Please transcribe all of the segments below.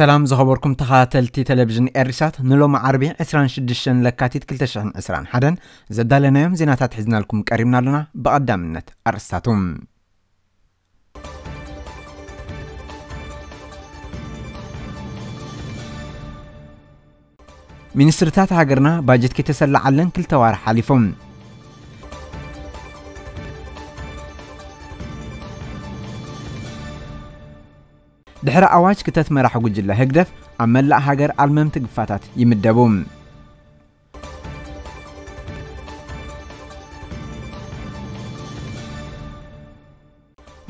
ሰላም ዝኸበርኩም ተኸታተልቲ ቴሌቭዥን ኤርሳት ንሎም ዓርቢ 26 ለካቲት 221 ዘዳለናዮም ዜናታት ሒዝናልኩም ቀሪብና ኣለና ብቐዳምነት ኣርስታቱም ሚኒስትርታት ሃገርና ባጀት ከይተሰላዓለን ክልተ ዋር ሓሊፎም ድሕሪ ኣዋጅ ክተት መራሒ ጉጅለ ህግደፍ ኣብ መላእ ሃገር ኣልመምቲ ግፋታት ይምደቡ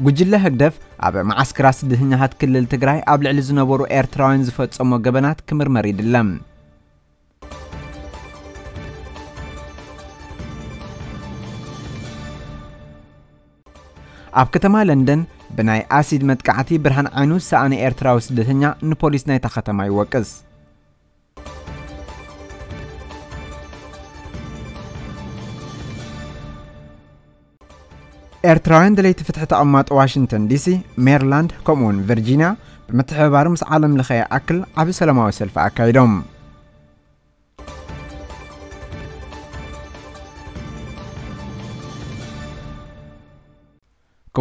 ጉጅለ ህግደፍ ኣብ መዓስከራ ስደተኛታት ክልል ትግራይ ኣብ ልዕሊ ዝነበሩ ኤርትራውያን ዝፈፀሞ ገበናት ክምርመር ይድለም ኣብ ከተማ ለንደን ብናይ ኣሲድ መጥቃዕቲ ብርሃን ዓይኑ ሰኣነ ኤርትራዊ ስደተኛ ንፖሊስ ናይታ ከተማ ይወቅስ ኤርትራውያን ድለይቲ ፍትሒ ተቐማጡ ዋሽንግተን ዲሲ ሜሪላንድ ከምኡውን ቨርጂንያ ብምትሕብባር ምስ ዓለም ለኸ ኣክል ዓብ ሰላማዊ ሰልፊ ኣካይዶም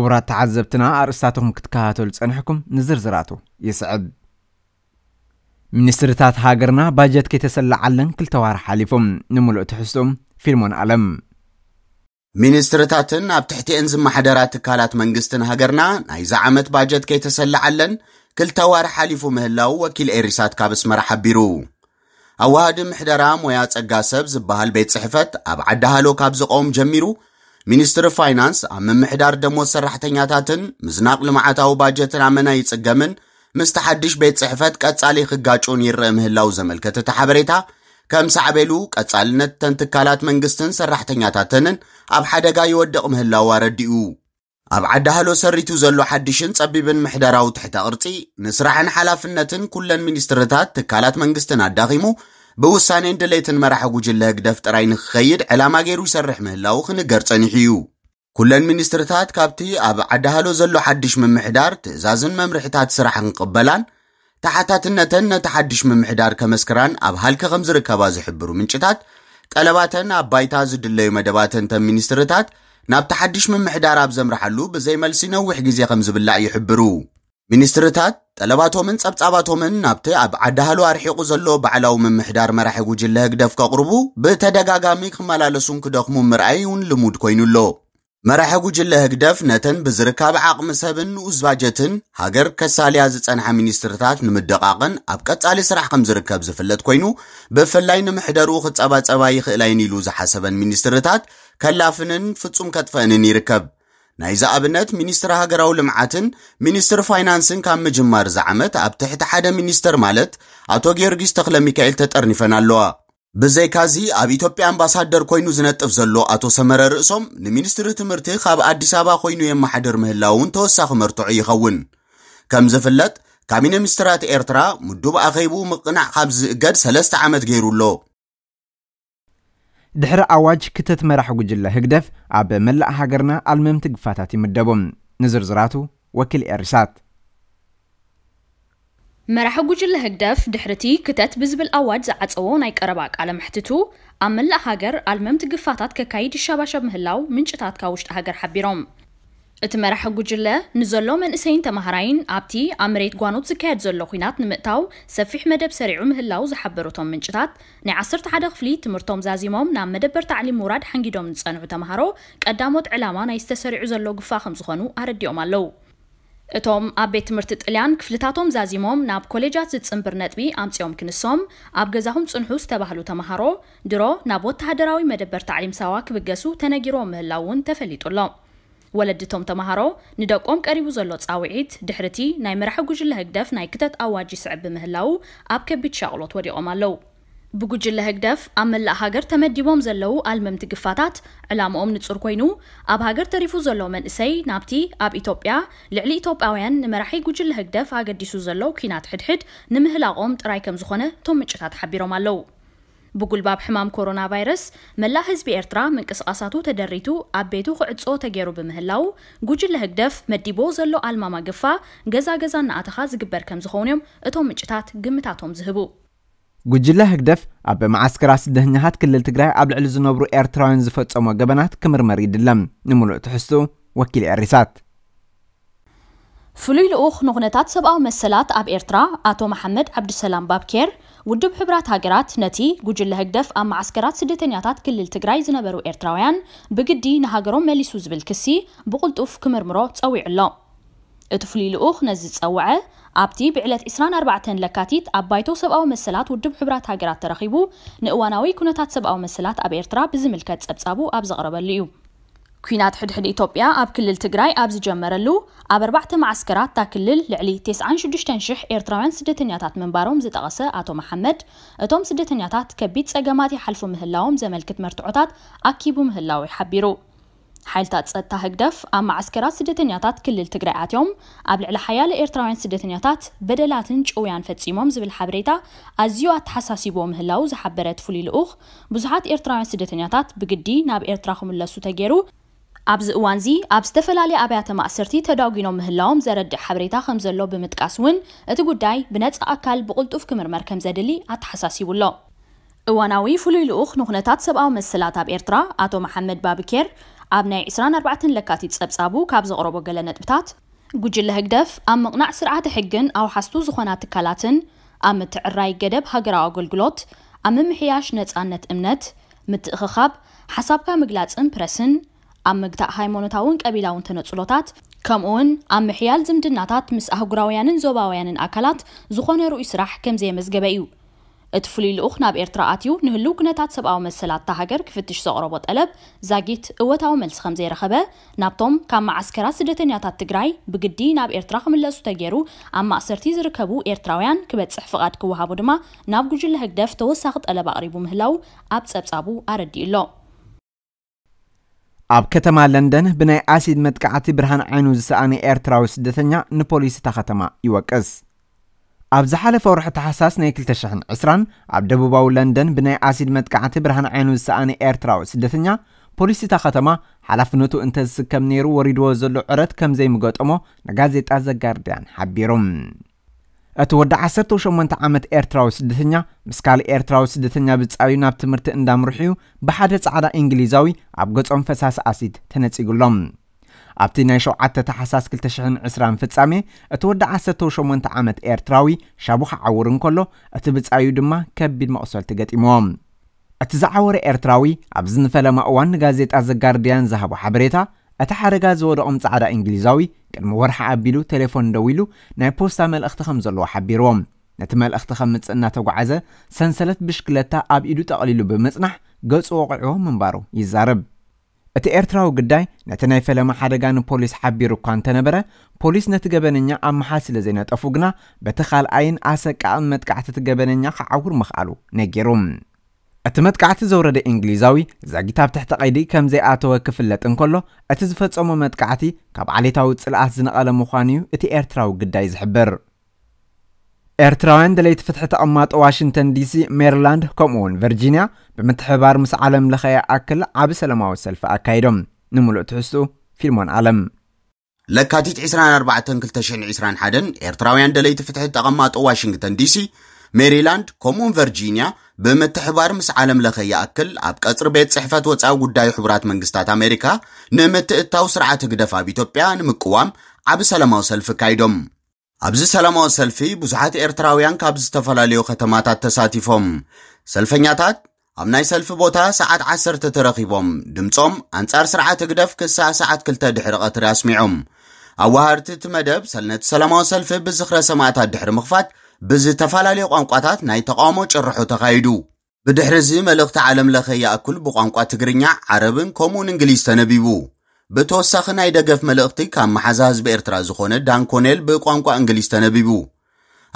ክቡራት ተዓዘብትና ኣርእስታቶም ክትከታተሉ ፀኒሕኩም ንዝርዝራቱ ይስዕብ ሚኒስትርታት ሃገርና ባጀት ከይተሰላዓለን ክልተ ዋር ሓሊፎም ንምሉእ ትሕዝቶም ፊልሞን ኣለም ሚኒስትርታትን ኣብ ትሕቲአን ዝመሓደራ ትካላት መንግስትን ሃገርና ናይዚ ዓመት ባጀት ከይተሰላዓለን ክልተ ዋር ሓሊፉ ምህላው ወኪል ኤሪሳት ካብ እስመራ ሓቢሩ ኣዋሃዲ ምሕደራ ሞያ ፀጋ ሰብ ዝበሃል ቤት ፅሕፈት ኣብ ዓዳሃሎ ካብ ዝቐውም ጀሚሩ ሚኒስትሪ ፋይናንስ ኣብ ምምሕዳር ደሞዝ ሰራሕተኛታትን ምዝናቕ ልምዓታዊ ባጀትን ኣመና ይጽገምን ምስቲ ሓድሽ ቤት ጽሕፈት ቀጻሊ ክጋጩን ይርአ ምህላው ዘመልከት እቲ ሓበሬታ ከም ሳዕቤሉ ቀጻልነት ተን ትካላት መንግስትን ሰራሕተኛታትንን ኣብ ሓደጋ ይወድቕ ምህላው ኣረዲኡ ኣብ ዓዳሃሎ ሰሪቱ ዘሎ ሓድሽን ጸቢብን ምሕደራዊ ትሕተ ቅርጺ ንስራሕን ሓላፍነትን ኩለን ሚኒስትርታት ትካላት መንግስትን ኣዳኺሙ ብውሳነ ድሌትን መራሒ ጉጅለ ህግደፍ ጥራይ ንክኸይድ ዕላማ ገይሩ ይሰርሕ ምህላው ክንገር ጸኒሕ እዩ ኩለን ሚኒስትርታት ካብቲ ኣብ ዓዳሃሎ ዘሎ ሓድሽ ምምሕዳር ትእዛዝን መምርሕታት ስራሕ ክንቅበላን ተሓታትነተን ነቲ ሓድሽ ምምሕዳር ከመስክራን ኣብ ሃልከ ከም ዝርከባ ዝሕብሩ ምንጭታት ጠለባተን ኣብ ባይታ ዝድለዩ መደባተን ተን ሚኒስትርታት ናብቲ ሓድሽ ምምሕዳር ኣብ ዘምርሓሉ ብዘይ መልሲ ነዊሕ ግዜ ከም ዝብላዕ ይሕብሩ ሚኒስትርታት ጠለባቶምን ጸብጻባቶምን ናብቲ ኣብ ዓዳሃሉ ኣርሒቑ ዘሎ ባዕላዊ ምምሕዳር መራሒ ጉጅለ ህግደፍ ከቕርቡ ብተደጋጋሚ ክመላለሱን ክደኽሙ ምርኣይ እውን ልሙድ ኮይኑ መራሒ ጉጅለ ህግደፍ ነተን ብዝርካብ ዓቕሚ ሰብን ንኡስ ባጀትን ሃገር ከሳልያ ዝጸንሐ ሚኒስትርታት ንምደቓቕን ኣብ ቀጻሊ ስራሕ ከም ዝርከብ ዝፍለጥ ኮይኑ ብፍላይ ንምሕደሩ ክጸባጸባ ይኽእላይን ኢሉ ዝሓሰበን ሚኒስትርታት ከላፍንን ፍጹም ከጥፈአንን ይርከብ ናይ ናይዚ ኣብነት ሚኒስትር ሃገራዊ ልምዓትን ሚኒስትር ፋይናንስን ካብ ምጅማር ዝዓመት ኣብ ትሕቲ ሓደ ሚኒስተር ማለት ኣቶ ጊዮርጊስ ተክለ ሚካኤል ተጠርኒፈን ኣለዋ ብዘይካዚ ኣብ ኢትዮጵያ ኣምባሳደር ኮይኑ ዝነጥፍ ዘሎ ኣቶ ሰመረ ርእሶም ንሚኒስትሪ ትምህርቲ ካብ ኣዲስ ኣበባ ኮይኑ የመሓድር ምህላው እውን ተወሳኺ መርትዑ ይኸውን ከም ዝፍለጥ ካቢነ ሚኒስትራት ኤርትራ ምዱብ ኣኼቡ ምቕናዕ ካብ ዝእገድ ሰለስተ ዓመት ገይሩ ኣሎ دحر اواج كتت مراح قجلة هكدف عب ملأ هاقرنا المهم تقفاتاتي مدبون نزر زراتو وكل ارسات مراح قجلة هكدف دحرتي كتت بزب الاواج زعات اوو نايك ارباك على محتتو املأ هاقر المهم تقفاتات كايد الشاباشا مهلاو من جتات كاوشت هاقر حبيروم እቲ መራሒ ጉጅለ ንዘሎ መንእሰይን ተማሃራይን ኣብቲ ኣብ መሬት ጓኖት ዝካየድ ዘሎ ኩናት ንምእታው ሰፊሕ መደብ ሰሪዑ ምህላው ዝሓበሩቶም ምንጭታት ናይ 11 ክፍሊ ትምህርቶም ዛዚሞም ናብ መደበር ታዕሊም ምውራድ ሓንጊዶም ዝፀንዑ ተምሃሮ ቀዳሞት ዕላማ ናይ ዝተሰሪዑ ዘሎ ግፋ ከም ዝኾኑ ኣረዲኦም ኣለው እቶም ኣብ ቤት ትምህርቲ ጥልያን ክፍልታቶም ዛዚሞም ናብ ኮሌጃት ዝፅምብር ነጥቢ ኣምፂኦም ክንሶም ኣብ ገዛኹም ፅንሑ ዝተባህሉ ተምሃሮ ድሮ ናብ ወተሃደራዊ መደበር ታዕሊም ሰባ ክብገሱ ተነጊሮም ምህላው እውን ተፈሊጡሎም ولد توم تمهرو ندقوم قريبو زلو صاويت دحرتي ناي مرحه غوجل هكدف ناي كتت اواجي صعب مهلاو اب كبيت شاولوت ودي اومالو بغوجل هكدف امل هاجر تمديوم زلو المم تقفاتات علام ام نصر كوينو اب هاجر تريفو زلو من اسي نابتي اب ايتوبيا لعلي ايتوبياوين نمرحي غوجل هكدف اغديسو زلو كينات حدحد نمهلاقوم طراي كم زخونه توم مچتات حبيرو مالو ብጉልባብ ሕማም ኮሮና ቫይረስ መላ ህዝቢ ኤርትራ ምንቅስቃሳቱ ተደሪቱ ኣብ ቤቱ ክዕፆ ተገይሩ ብምህላው ጉጅለ ህግደፍ መዲቦ ዘሎ ኣልማማ ግፋ ገዛ ገዛ እናኣተኻ ዝግበር ከም ዝኾውን እዮም እቶም ምንጭታት ግምታቶም ዝህቡ ጉጅለ ህግደፍ ኣብ ብመዓስከራ ስደተኛታት ክልል ትግራይ ኣብ ልዕሊ ዝነብሩ ኤርትራውያን ዝፈፀሞ ገበናት ክምርመር ይድለም ንምሉእ ትሕዝቱ ወኪል ኤሪሳት ፍሉይ ልኡኽ ንኹነታት ሰብኣዊ መሰላት ኣብ ኤርትራ ኣቶ መሓመድ ዓብዲሰላም ባብኬር ودب حبرات هاجرات نتي جوجل هجدف أم عسكرات سدتين يعطات كل التجرايز نبرو إيرتراويان بجدي نهاجرون ملي سوز بالكسي بقول توف كمر مرات أو علام اتفلي لأخ نزت أوعى أبتي بعلة إسران أربعة لكاتيت أبي توصب أو مسلات ودب حبرات هاجرات ترخيبو نقوانوي كنا تتصب أو مسلات أب إيرترا بزملكات أبصابو أبزغرب اليوم ኩናት ሕድሕድ ኢትዮጵያ ኣብ ክልል ትግራይ ኣብ ዝጀመረሉ ኣብ ኣርባዕተ ማዓስከራት እታ ክልል ልዕሊ 96000 ኤርትራውያን ስደተኛታት ምንባሮም ዝጠቐሰ ኣቶ መሓመድ እቶም ስደተኛታት ከቢድ ፀገማት ይሓልፉ ምህላዎም ዘመልክት መርትዖታት ኣኪቡ ምህላው ይሓቢሩ ሓይልታት ፀጥታ ህግደፍ ኣብ ማዓስከራት ስደተኛታት ክልል ትግራይ ኣትዮም ኣብ ልዕሊ ሓያለ ኤርትራውያን ስደተኛታት በደላትን ጭውያን ፈፂሞም ዝብል ሓበሬታ ኣዝዩ ኣተሓሳሲቦ ምህላው ዝሓበረት ፍሉይ ልኡኽ ብዙሓት ኤርትራውያን ስደተኛታት ብግዲ ናብ ኤርትራ ክምለሱ ተገይሩ ኣብዚ እዋን እዚ ኣብ ዝተፈላለየ ኣብያተ ማእሰርቲ ተዳጒኖም ምህላዎም ዘረድእ ሓበሬታ ከም ዘሎ ብምጥቃስ እውን እቲ ጉዳይ ብነፃ ኣካል ብቕልጡፍ ክምርመር ከም ዘድሊ ኣተሓሳሲቡ ኣሎ እዋናዊ ፍሉይ ልኡኽ ንኹነታት ሰብኣዊ መስላት ኣብ ኤርትራ ኣቶ መሓመድ ባብኬር ኣብ ናይ 24 ለካቲት ፀብጻቡ ካብ ዘቕረቦ ገለ ነጥብታት ጉጅለ ህግደፍ ኣብ ምቕናዕ ስርዓተ ሕግን ኣውሓስቱ ዝኾና ትካላትን ኣብ ምትዕራይ ገደብ ሃገራዊ ኣገልግሎት ኣብ ምምሕያሽ ነፃነት እምነት ምትእኽኻብ ሓሳብካ ምግላፅን ፕረስን ام مقطع های منطقه‌ای که بیل آن تنظیلاتات کم اون ام حیال زمینه‌تات مس اهوگرایان زوبایان اکلات زخوان رو اسرح کم زیم زجبایو اتفلی لقنا به ارتراعتیو نهلوک نتات سب آمیل سلط تهجر کفتش سعربات قلب زجیت اوت آمیل خم زیر خبر نبتم کم عسکرات سدته نتات تجرای بجدی نب ارتراخم الله سوتجرو اما اسرتیز رکبو ارتراعان که به صحفات کوه ها بودما نب جوجل هدف تو سخت قلب قریب مهلو عبس عبس ابو عردیلا ኣብ ከተማ ለንደን ብናይ ኣሲድ መጥቃዕቲ ብርሃን ዓይኑ ዝሰኣነ ኤርትራዊ ስደተኛ ንፖሊስ እታ ከተማ ይወቅስ ኣብ ዝሓለፈ ወርሒ ተሓሳስ ናይ 220 ኣብ ደቡባዊ ለንደን ብናይ ኣሲድ መጥቃዕቲ ብርሃን ዓይኑ ዝሰኣነ ኤርትራዊ ስደተኛ ፖሊስ እታ ከተማ ሓላፍነቱ እንተዝስከም ነይሩ ወሪድዎ ዘሎ ዕረት ከም ዘይምገጠሞ ንጋዜጣ ዘጋርድያን ሓቢሮም أتو ودا عسرتو شمانت عامت إيرتراو سدتنيا مسكال إيرتراو سدتنيا بتسعيو ناب تمرت اندام رحيو بحادت سعادة إنجليزاوي عبقوت أنفساس أسيد تنتسي قلوم أبتي نايشو عادة تحساس كل تشحن عسران فتسامي أتو ودا عسرتو شمانت عامت إيرتراوي شابوح عورن كلو أتو بتسعيو دما كبير مقصول تغت إموام أتزعور إيرتراوي أبزن فلا مقوان نغازيت أزا غارديان زهبو حبريتا أتا حرقا زود أم تعرى إنجليزاوي كان مورح أبيلو تليفون دويلو ناي بوستا مال أختخم زلو حبيروم نت مال أختخم متسأنا تقعزة سنسلت بشكلتا أب إيدو تقليلو بمصنح قلص وقعوه من بارو يزارب እቲ ኤርትራዊ ግዳይ ነቲ ናይ ፈለማ ሓደጋ ንፖሊስ ሓቢሩ እኳ እንተነበረ ፖሊስ ነቲ ገበነኛ ኣብ መሓል ስለ ዘይነጠፉ ግና በቲ ካልኣይን ኣሰቃቕን መጥቃዕቲ እቲ ገበነኛ ክዓውር ምኽኣሉ እቲ መጥቃዕቲ ዘውረደ እንግሊዛዊ ዘጊት ኣብ ትሕቲ ቀይዲ ከም ዘይኣተወ ክፍለጥ እንከሎ እቲ ዝፈፀሞ መጥቃዕቲ ካብ ዓሌታዊ ፅልኣት ዝነቐለ ምዃኑ እዩ እቲ ኤርትራዊ ግዳይ ዝሕብር ኤርትራውያን ደለይቲ ፍትሒ ተቐማጦ ዋሽንግተን ዲሲ ሜሪላንድ ከምኡውን ቨርጂንያ ብምትሕባር ምስ ዓለም ለኸየ ኣክል ዓብ ሰላማዊ ሰልፊ ኣካይዶም ንምሉእ ትሕዝኡ ፊልሞን ኣለም ለካቲት 24 2021 ኤርትራውያን ደለይቲ ፍትሒ ተቐማጦ ዋሽንግተን ዲሲ ሜሪላንድ ከምኡውን ቨርጂንያ ብምትሕባር ምስ ዓለም ለኸ ይኣክል ኣብ ቀፅሪ ቤት ፅሕፈት ወፃኢ ጉዳይ ሕቡራት መንግስታት ኣሜሪካ ንምትእታው ስርዓት ህግደፍ ኣብ ኢትዮጵያ ንምቅዋም ዓብ ሰላማዊ ሰልፊ ካይዶም ኣብዚ ሰላማዊ ሰልፊ ብዙሓት ኤርትራውያን ካብ ዝተፈላለዩ ከተማታት ተሳቲፎም ሰልፈኛታት ኣብ ናይ ሰልፊ ቦታ ሰዓት 10 ተረኺቦም ድምፆም ኣንጻር ስርዓት ህግደፍ ክሳ ሰዓት 2 ድሕሪ ቐትሪ ኣስሚዖም ኣዋሃርቲ እቲ መደብ ሰልነቲ ሰላማዊ ሰልፊ ብዝኽረ ሰማእታት ድሕሪ ምኽፋት ብዝተፈላለዩ ቋንቋታት ናይ ተቃውሞ ጭርሑ ተኻይዱ ብድሕሪ እዚ መልእኽቲ ዓለም ለኸ ይኣክል ብቋንቋ ትግርኛ ዓረብን ከምኡን እንግሊዝ ተነቢቡ ብተወሳኺ ናይ ደገፍ መልእኽቲ ካብ መሓዛ ህዝቢ ኤርትራ ዝኾነ ዳንኮኔል ብቋንቋ እንግሊዝ ተነቢቡ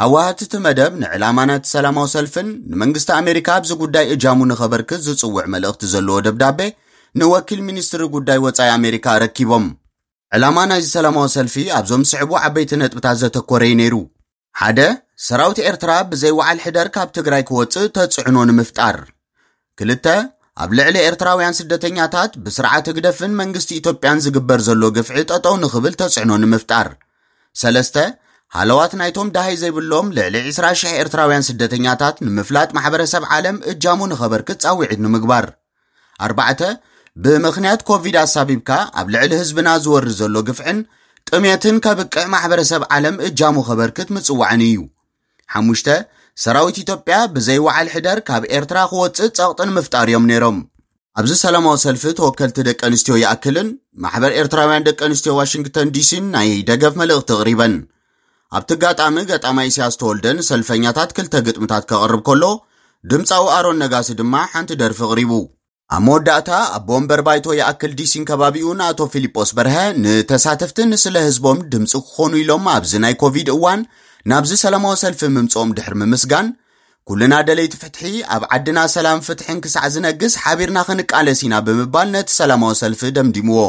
ኣዋህቲ እቲ መደብ ንዕላማናት ሰላማዊ ሰልፍን ንመንግስቲ ኣሜሪካ ኣብዚ ጉዳይ እጃሙ ንኸበርክት ዝጽውዕ መልእኽቲ ዘለዎ ደብዳቤ ንወኪል ሚኒስትሪ ጉዳይ ወፃኢ ኣሜሪካ ረኪቦም ዕላማ ናይዚ ሰላማዊ ሰልፊ ኣብዞም ስዕቡ ዓበይቲ ነጥብታት ዘተኮረ እዩ ነይሩ ሓደ ሰራዊት ኤርትራ ብዘይወዓል ሕደር ካብ ትግራይ ክወፅእ ተጽዕኖ ንምፍጣር ክልተ ኣብ ልዕሊ ኤርትራውያን ስደተኛታት ብስርዓት ህግደፍን መንግስቲ ኢትዮጵያን ዝግበር ዘሎ ግፍዒ ጠጠው ንኽብል ተጽዕኖ ንምፍጣር ሰለስተ ሃለዋት ናይቶም ዳሃይ ዘይብሎም ልዕሊ 20,000 ኤርትራውያን ስደተኛታት ንምፍላጥ ማሕበረሰብ ዓለም እጃሙ ንኸበርክት ጻዊዒት ንምግባር ኣርባዕተ ብምኽንያት ኮቪድ ኣሳቢብካ ኣብ ልዕሊ ህዝብና ዝወርድ ዘሎ ግፍዕን ጥሜትን ከብቅዕ ማሕበረሰብ ዓለም እጃሙ ኸበርክት ምጽዋዕን እዩ ሓሙሽተ ሰራዊት ኢትዮጵያ ብዘይወዓል ሕደር ካብ ኤርትራ ክወፅእ ጸቕጥን ምፍጣር እዮም ነይሮም ኣብዚ ሰላማዊ ሰልፊ ተወከልቲ ደቂ ኣንስትዮ ይኣክልን ማሕበር ኤርትራውያን ደቂ ኣንስትዮ ዋሽንግተን ዲሲን ናይ ደገፍ መልእኽቲ ቕሪበን ኣብቲ ጋጣሚ ገጣማ እስያስ ተወልደን ሰልፈኛታት ክልተ ግጥምታት ከቕርብ ከሎ ድምፃዊ ኣሮን ነጋሲ ድማ ሓንቲ ደርፊ ቕሪቡ ኣብ መወዳእታ ኣብ ወንበር ባይቶ የኣክል ዲሲን ከባቢኡ ንኣቶ ፊልጶስ በርሀ ንተሳተፍቲ ንስለ ህዝቦም ድምፂ ክኾኑ ኢሎም ኣብዚ ናይ ኮቪድ እዋን ናብዚ ሰላማዊ ሰልፊ ምምፅኦም ድሕሪ ምምስጋን ኩልና ደለይቲ ፍትሒ ኣብ ዓድና ሰላም ፍትሕን ክሳዕ ዝነግስ ሓቢርና ክንቃለስ ኢና ብምባል ነቲ ሰላማዊ ሰልፊ ደምዲምዎ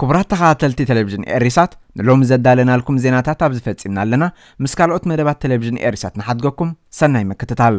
ክቡራት ተኸታተልቲ ቴሌቭዥን ኤሪሳት ንሎሚ ዘዳለናልኩም ዜናታት ኣብ ዝፈፂምና ኣለና ምስ ካልኦት መደባት ቴሌቭዥን ኤሪሳት ንሓድገኩም ሰናይ ምክትታል